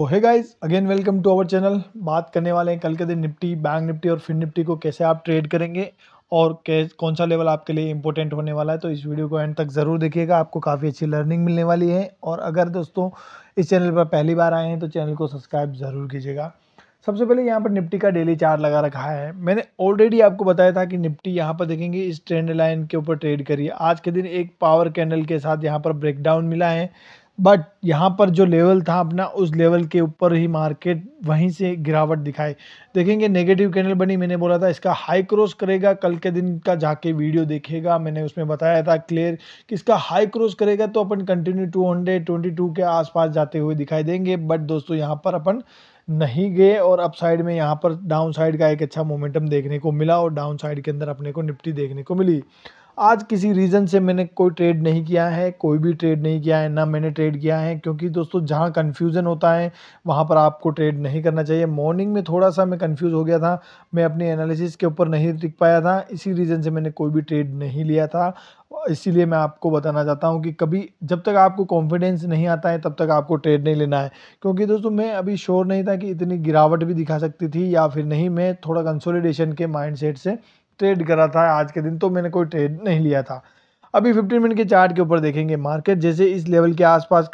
तो है guys again welcome to our channel बात करने वाले हैं कल के दिन निफ्टी बैंक निफ्टी और फिन निफ्टी को कैसे आप ट्रेड करेंगे और कैसे कौन सा लेवल आपके लिए इंपॉर्टेंट होने वाला है तो इस वीडियो को एंड तक ज़रूर देखिएगा आपको काफ़ी अच्छी लर्निंग मिलने वाली है और अगर दोस्तों इस चैनल पर पहली बार आए हैं तो चैनल को सब्सक्राइब ज़रूर कीजिएगा सबसे पहले यहाँ पर निफ्टी का डेली चार्ट लगा रखा है मैंने ऑलरेडी आपको बताया था कि निफ्टी यहाँ पर देखेंगे इस ट्रेंड लाइन के ऊपर ट्रेड करिए आज के दिन एक पावर कैंडल के साथ यहाँ पर ब्रेकडाउन मिला है बट यहाँ पर जो लेवल था अपना उस लेवल के ऊपर ही मार्केट वहीं से गिरावट दिखाए देखेंगे नेगेटिव कैंडल बनी मैंने बोला था इसका हाई क्रॉस करेगा कल के दिन का जाके वीडियो देखेगा मैंने उसमें बताया था क्लियर कि इसका हाई क्रॉस करेगा तो अपन continue two hundred twenty two के आसपास जाते हुए दिखाई देंगे बट दोस्तों यहाँ पर अपन नहीं गए और अप साइड में यहाँ पर डाउन साइड का एक अच्छा मोमेंटम देखने को मिला और डाउन साइड के अंदर अपने को निपटी देखने को मिली आज किसी रीज़न से मैंने कोई ट्रेड नहीं किया है कोई भी ट्रेड नहीं किया है ना मैंने ट्रेड किया है क्योंकि दोस्तों जहाँ कन्फ्यूज़न होता है वहाँ पर आपको ट्रेड नहीं करना चाहिए मॉर्निंग में थोड़ा सा मैं कन्फ्यूज़ हो गया था मैं अपने एनालिसिस के ऊपर नहीं दिख पाया था इसी रीज़न से मैंने कोई भी ट्रेड नहीं लिया था इसीलिए मैं आपको बताना चाहता हूँ कि कभी जब तक आपको कॉन्फिडेंस नहीं आता है तब तक आपको ट्रेड नहीं लेना है क्योंकि दोस्तों मैं अभी श्योर नहीं था कि इतनी गिरावट भी दिखा सकती थी या फिर नहीं मैं थोड़ा कंसोलिडेशन के माइंडसेट से ट्रेड करा था आज के दिन तो मैंने कोई ट्रेड नहीं लिया था अभी 15 मिनट के चार्ट के ऊपर देखेंगे मार्केट जैसे इस लेवल के आसपास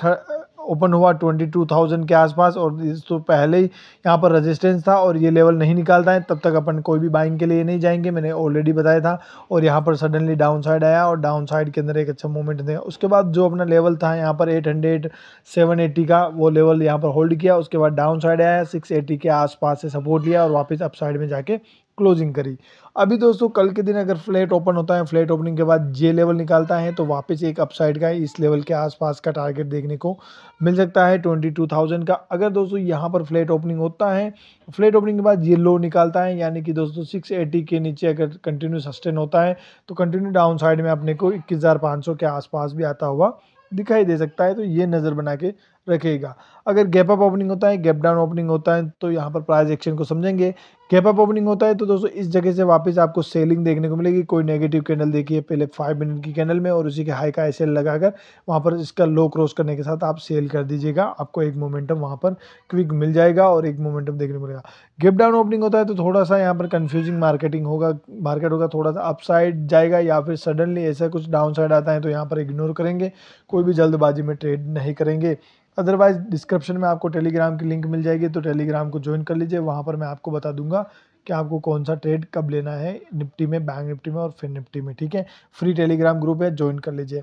ओपन हुआ 22,000 के आसपास और इस तो पहले ही यहाँ पर रेजिस्टेंस था और ये लेवल नहीं निकालता है तब तक अपन कोई भी बाइंग के लिए नहीं जाएंगे मैंने ऑलरेडी बताया था और यहाँ पर सडनली डाउन साइड आया और डाउन साइड के अंदर एक अच्छा मूवमेंट दें उसके बाद जो अपना लेवल था यहाँ पर 800 780 का वो लेवल यहाँ पर होल्ड किया उसके बाद डाउन साइड आया सिक्स के आसपास से सपोर्ट लिया और वापस अप साइड में जाके क्लोजिंग करी अभी दोस्तों कल के दिन अगर फ्लैट ओपन होता है फ्लैट ओपनिंग के बाद जे लेवल निकालता है तो वापस एक अपसाइड का इस लेवल के आसपास का टारगेट देखने को मिल सकता है ट्वेंटी टू थाउजेंड का अगर दोस्तों यहाँ पर फ्लैट ओपनिंग होता है फ्लैट ओपनिंग के बाद ये लो निकालता है यानी कि दोस्तों सिक्स एटी के नीचे अगर कंटिन्यू सस्टेन होता है तो कंटिन्यू डाउन साइड में अपने को इक्कीस के आसपास भी आता हुआ दिखाई दे सकता है तो ये नज़र बना के रखेगा अगर गैप अप ओपनिंग होता है गैप डाउन ओपनिंग होता है तो यहाँ पर प्राइस एक्शन को समझेंगे गैप अप ओपनिंग होता है तो दोस्तों इस जगह से वापस आपको सेलिंग देखने को मिलेगी कोई नेगेटिव कैंडल देखिए पहले फाइव मिनट की कैंडल में और उसी के हाई का एसेल लगाकर वहाँ पर इसका लो क्रॉस करने के साथ आप सेल कर दीजिएगा आपको एक मोमेंटम वहाँ पर क्विक मिल जाएगा और एक मोमेंटम देखने को मिलेगा गैप डाउन ओपनिंग होता है तो थोड़ा सा यहाँ पर कन्फ्यूजिंग मार्केटिंग होगा मार्केट होगा थोड़ा सा अपसाइड जाएगा या फिर सडनली ऐसा कुछ डाउन साइड आता है तो यहाँ पर इग्नोर करेंगे कोई भी जल्दबाजी में ट्रेड नहीं करेंगे अदरवाइज डिस्क्रिप्शन में आपको टेलीग्राम की लिंक मिल जाएगी तो टेलीग्राम को ज्वाइन कर लीजिए वहाँ पर मैं आपको बता दूंगा कि आपको कौन सा ट्रेड कब लेना है निफ्टी में बैंक निफ्टी में और फिर निफ्टी में ठीक है फ्री टेलीग्राम ग्रुप है ज्वाइन कर लीजिए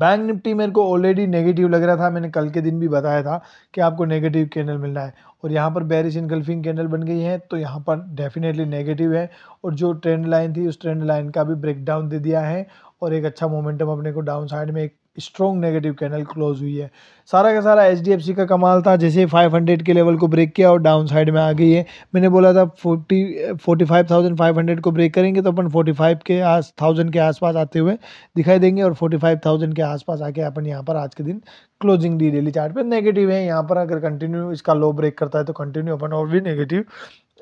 बैंक निफ्टी मेरे को ऑलरेडी नेगेटिव लग रहा था मैंने कल के दिन भी बताया था कि आपको नेगेटिव कैंडल मिलना है और यहाँ पर बैरिश गल्फिंग कैंडल बन गई है तो यहाँ पर डेफिनेटली नेगेटिव है और जो ट्रेंड लाइन थी उस ट्रेंड लाइन का भी ब्रेकडाउन दे दिया है और एक अच्छा मोमेंटम अपने को डाउन साइड में एक स्ट्रॉन्ग नेगेटिव कैंडल क्लोज हुई है सारा का सारा एच का कमाल था जैसे 500 के लेवल को ब्रेक किया और डाउन साइड में आ गई है मैंने बोला था 40 45,500 को ब्रेक करेंगे तो अपन 45 के आस थाउजेंड के आसपास आते हुए दिखाई देंगे और 45,000 के आसपास आके अपन यहाँ पर आज के दिन क्लोजिंग दी डेली चार्ट पर नेगेटिव है यहाँ पर अगर कंटिन्यू इसका लो ब्रेक करता है तो कंटिन्यू अपन और भी नेगेटिव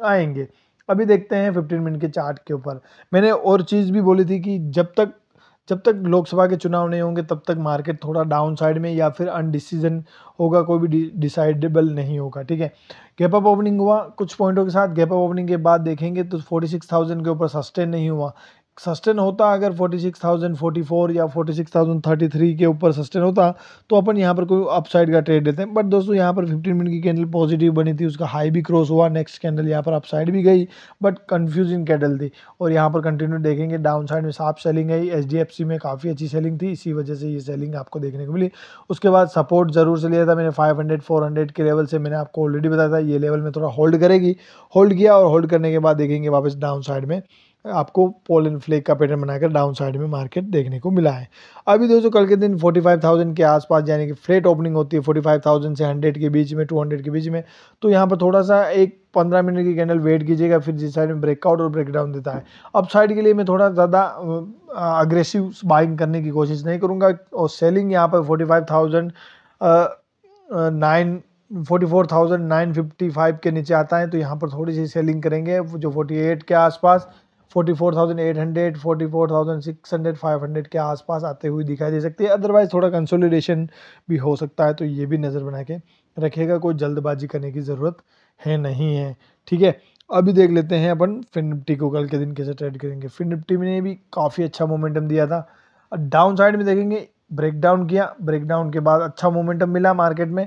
आएंगे अभी देखते हैं 15 मिनट के चार्ट के ऊपर मैंने और चीज़ भी बोली थी कि जब तक जब तक लोकसभा के चुनाव नहीं होंगे तब तक मार्केट थोड़ा डाउन साइड में या फिर अनडिसीजन होगा कोई भी डिसाइडेबल नहीं होगा ठीक है गैप अप ओपनिंग हुआ कुछ पॉइंटों के साथ गैप अप ओपनिंग के बाद देखेंगे तो 46,000 के ऊपर सस्टेन नहीं हुआ सस्टेन होता अगर 46,044 या 46,033 के ऊपर सस्टेन होता तो अपन यहाँ पर कोई अपसाइड का ट्रेड देते हैं बट दोस्तों यहाँ पर 15 मिनट की कैंडल पॉजिटिव बनी थी उसका हाई भी क्रॉस हुआ नेक्स्ट कैंडल यहाँ पर अपसाइड भी गई बट कन्फ्यूजिंग कैंडल थी और यहाँ पर कंटिन्यू देखेंगे डाउन साइड में साफ सेलिंग आई एच में काफ़ी अच्छी सेलिंग थी इसी वजह से ये सेलिंग आपको देखने को मिली उसके बाद सपोर्ट ज़रूर से लिया था मैंने फाइव हंड्रेड के लेवल से मैंने आपको ऑलरेडी बताया था ये लेवल में थोड़ा होल्ड करेगी होल्ड किया और होल्ड करने के बाद देखेंगे वापस डाउन साइड में आपको पोलन फ्लेक का पैटर्न बनाकर डाउन साइड में मार्केट देखने को मिला है अभी दोस्तों कल के दिन 45,000 के आसपास यानी कि फ्लेट ओपनिंग होती है 45,000 से 100 के बीच में 200 के बीच में तो यहाँ पर थोड़ा सा एक पंद्रह मिनट की कैंडल वेट कीजिएगा फिर जिस साइड में ब्रेकआउट और ब्रेकडाउन देता है अब साइड के लिए मैं थोड़ा ज़्यादा अग्रेसिव बाइंग करने की कोशिश नहीं करूँगा और सेलिंग यहाँ पर forty five thousand nine fifty five के नीचे आता है तो यहाँ पर थोड़ी सी सेलिंग करेंगे जो फोर्टी एट के आसपास 44,800, 44,600, 500 के आसपास आते हुए दिखाई दे सकती है अदरवाइज थोड़ा कंसोलिडेशन भी हो सकता है तो ये भी नज़र बना के रखेगा कोई जल्दबाजी करने की ज़रूरत है नहीं है ठीक है अभी देख लेते हैं अपन फिन निफ्टी को कल के दिन कैसे ट्रेड करेंगे फिन निफ्टी में भी काफ़ी अच्छा मोमेंटम दिया था डाउन साइड में देखेंगे ब्रेक डाउन किया ब्रेक डाउन के बाद अच्छा मोमेंटम मिला मार्केट में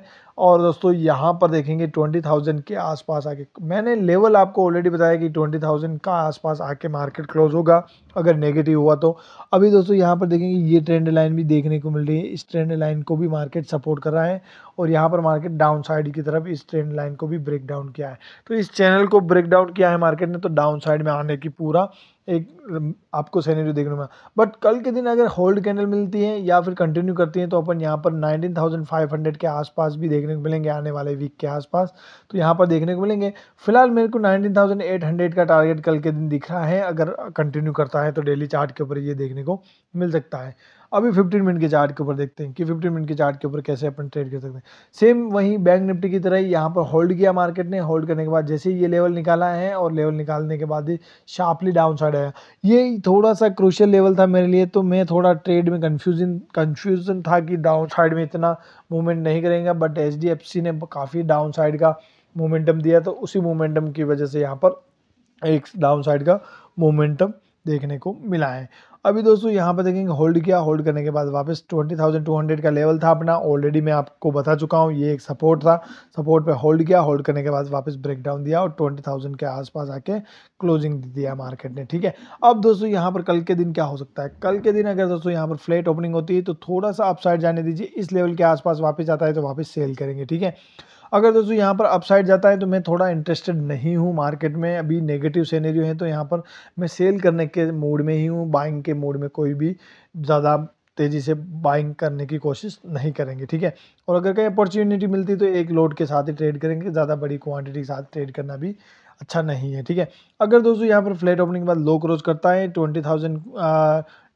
और दोस्तों यहाँ पर देखेंगे ट्वेंटी थाउजेंड के आसपास आके मैंने लेवल आपको ऑलरेडी बताया कि ट्वेंटी थाउजेंड का आसपास आके मार्केट क्लोज होगा अगर नेगेटिव हुआ तो अभी दोस्तों यहाँ पर देखेंगे ये ट्रेंड लाइन भी देखने को मिल रही है इस ट्रेंड लाइन को भी मार्केट सपोर्ट कर रहा है और यहाँ पर मार्केट डाउन साइड की तरफ इस ट्रेंड लाइन को भी ब्रेक डाउन किया है तो इस चैनल को ब्रेक डाउन किया है मार्केट ने तो डाउन साइड में आने की पूरा एक आपको सैनरी देखने में बट कल के दिन अगर होल्ड कैंडल मिलती है या फिर कंटिन्यू करती हैं तो अपन यहाँ पर 19,500 के आसपास भी देखने को मिलेंगे आने वाले वीक के आसपास तो यहाँ पर देखने को मिलेंगे फिलहाल मेरे को 19,800 का टारगेट कल के दिन दिख रहा है अगर कंटिन्यू करता है तो डेली चार्ट के ऊपर ये देखने को मिल सकता है अभी फिफ्टीन मिनट के चार्ट के ऊपर देखते हैं कि फिफ्टीन मिनट के चार्ट के ऊपर कैसे अपन ट्रेड कर सकते हैं सेम वहीं बैंक निफ्टी की तरह ही यहाँ पर होल्ड किया मार्केट ने होल्ड करने के बाद जैसे ही ये लेवल निकाला है और लेवल निकालने के बाद ही शार्पली डाउन साइड आया ये थोड़ा सा क्रूशल लेवल था मेरे लिए तो मैं थोड़ा ट्रेड में कन्फ्यूजन कन्फ्यूजन था कि डाउन साइड में इतना मूवमेंट नहीं करेंगे बट एच ने काफ़ी डाउन साइड का मोमेंटम दिया तो उसी मोमेंटम की वजह से यहाँ पर एक डाउन साइड का मोमेंटम देखने को मिला है अभी दोस्तों यहाँ पर देखेंगे होल्ड किया होल्ड करने के बाद वापस 20,200 का लेवल था अपना ऑलरेडी मैं आपको बता चुका हूँ ये एक सपोर्ट था सपोर्ट पे होल्ड किया होल्ड करने के बाद वापस ब्रेक डाउन दिया और 20,000 के आसपास आके क्लोजिंग दिया मार्केट ने ठीक है अब दोस्तों यहाँ पर कल के दिन क्या हो सकता है कल के दिन अगर दोस्तों यहाँ पर फ्लैट ओपनिंग होती है तो थोड़ा सा अपसाइड जाने दीजिए इस लेवल के आसपास वापस आता है तो वापस सेल करेंगे ठीक है अगर दोस्तों यहाँ पर अपसाइड जाता है तो मैं थोड़ा इंटरेस्टेड नहीं हूँ मार्केट में अभी नेगेटिव सीनेरियो है तो यहाँ पर मैं सेल करने के मूड में ही हूँ बाइंग के मूड में कोई भी ज़्यादा तेज़ी से बाइंग करने की कोशिश नहीं करेंगे ठीक है और अगर कहीं अपॉर्चुनिटी मिलती तो एक लोड के साथ ही ट्रेड करेंगे ज़्यादा बड़ी क्वांटिटी के साथ ट्रेड करना भी अच्छा नहीं है ठीक है अगर दोस्तों यहाँ पर फ्लैट ओपनिंग के बाद लो क्रोज करता है twenty thousand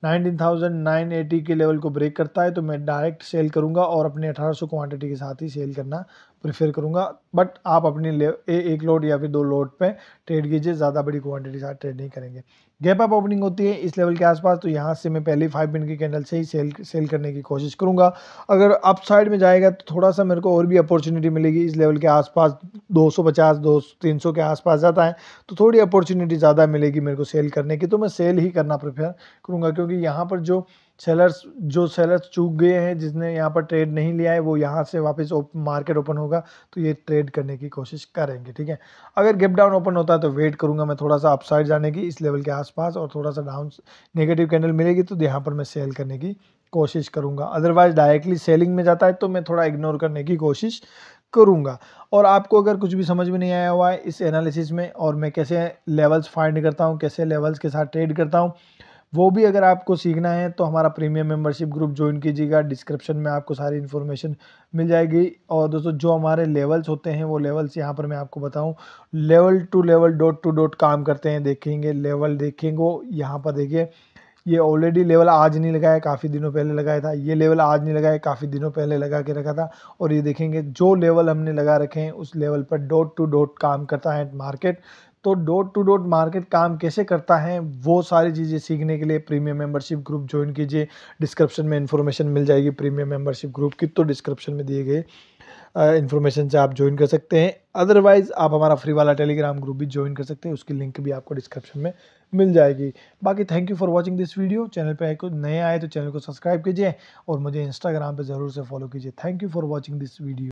nineteen thousand nine eighty के लेवल को ब्रेक करता है तो मैं डायरेक्ट सेल करूँगा और अपने अठारह सौ क्वान्टिटी के साथ ही सेल करना प्रेफर करूँगा बट आप अपने ले एक लोड या फिर दो लोड पे ट्रेड कीजिए ज़्यादा बड़ी क्वांटिटी साथ ट्रेड नहीं करेंगे गैप अप ओपनिंग होती है इस लेवल के आसपास तो यहाँ से मैं पहले फाइव मिनट के कैंडल से ही सेल सेल करने की कोशिश करूँगा अगर अप साइड में जाएगा तो थोड़ा सा मेरे को और भी अपॉर्चुनिटी मिलेगी इस लेवल के आसपास 250 दो सौ के आसपास जाता है तो थोड़ी अपॉर्चुनिटी ज़्यादा मिलेगी मेरे को सेल करने की तो मैं सेल ही करना प्रेफर करूँगा क्योंकि यहाँ पर जो सेलर्स जो सेलर्स चूक गए हैं जिसने यहाँ पर ट्रेड नहीं लिया है वो यहाँ से वापस ओप, मार्केट ओपन होगा तो ये ट्रेड करने की कोशिश करेंगे ठीक है अगर गिप डाउन ओपन होता है तो वेट करूँगा मैं थोड़ा सा अपसाइड जाने की इस लेवल के आस आसपास और थोड़ा सा डाउन नेगेटिव कैंडल मिलेगी तो यहाँ पर मैं सेल करने की कोशिश करूँगा अदरवाइज डायरेक्टली सेलिंग में जाता है तो मैं थोड़ा इग्नोर करने की कोशिश करूँगा और आपको अगर कुछ भी समझ में नहीं आया हुआ है इस एनालिसिस में और मैं कैसे लेवल्स फाइंड करता हूँ कैसे लेवल्स के साथ ट्रेड करता हूँ वो भी अगर आपको सीखना है तो हमारा प्रीमियम मेंबरशिप ग्रुप ज्वाइन कीजिएगा डिस्क्रिप्शन में आपको सारी इन्फॉर्मेशन मिल जाएगी और दोस्तों जो हमारे लेवल्स होते हैं वो लेवल्स यहाँ पर मैं आपको बताऊँ level two level dot two dot काम करते हैं देखेंगे लेवल देखेंगे यहाँ पर देखिए ये ऑलरेडी लेवल आज नहीं लगाया काफ़ी दिनों पहले लगाया था ये लेवल आज नहीं लगाया काफ़ी दिनों पहले लगा के रखा था और ये देखेंगे जो लेवल हमने लगा रखे हैं उस लेवल पर डॉट टू डॉट काम करता है मार्केट तो डोर टू डोर मार्केट काम कैसे करता है वो सारी चीज़ें सीखने के लिए प्रीमियम मेंबरशिप ग्रुप ज्वाइन कीजिए डिस्क्रिप्शन में इन्फॉर्मेशन मिल जाएगी प्रीमियम मेंबरशिप ग्रुप की तो डिस्क्रिप्शन में दिए गए इन्फॉर्मेशन से आप ज्वाइन कर सकते हैं अदरवाइज़ आप हमारा फ्री वाला टेलीग्राम ग्रुप भी ज्वाइन कर सकते हैं उसकी लिंक भी आपको डिस्क्रिप्शन में मिल जाएगी बाकी thank you for watching this video channel पर नए आए तो चैनल को सब्सक्राइब कीजिए और मुझे इंस्टाग्राम पर ज़रूर से फॉलो कीजिए thank you for watching this video